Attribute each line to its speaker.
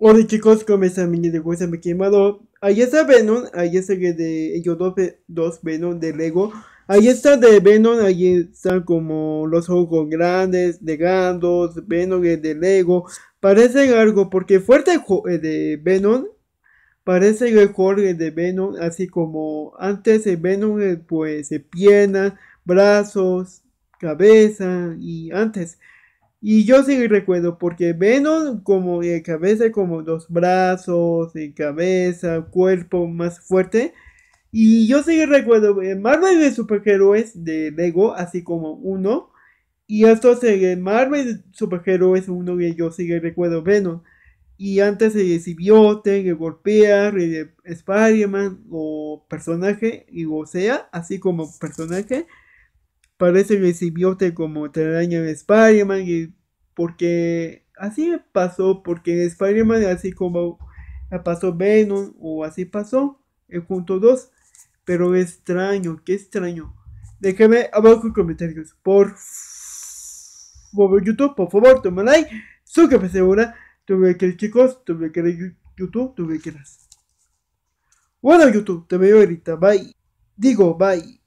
Speaker 1: Hola chicos, ¿cómo están? Mi de me quemado. Ahí está Venom, ahí está el de ellos dos, dos Venom de Lego. Ahí está de Venom, ahí están como los ojos grandes, de Gandos, Venom de Lego. Parecen algo, porque fuerte de Venom, parece el Jorge de Venom, así como antes el Venom eh, pues piernas, brazos, cabeza y antes. Y yo sí recuerdo, porque Venom como de cabeza, como dos brazos, de cabeza, cuerpo más fuerte. Y yo sí recuerdo eh, Marvel de superhéroes de Lego, así como uno. Y esto se eh, Marvel de superhéroes uno que yo sí recuerdo Venom. Y antes eh, se recibió, que golpea, Spider-Man o personaje, y o sea, así como personaje parece que se como telaraña Spider-Man y porque así pasó, porque Spider-Man así como pasó Venom o así pasó el punto 2. Pero extraño, qué extraño. Déjame abajo en comentarios. Por, favor YouTube, por favor, toma like. Suscríbete ahora. Tuve que chicos, tuve que YouTube, tuve que las. Bueno, YouTube, te veo ahorita. Bye. Digo, bye.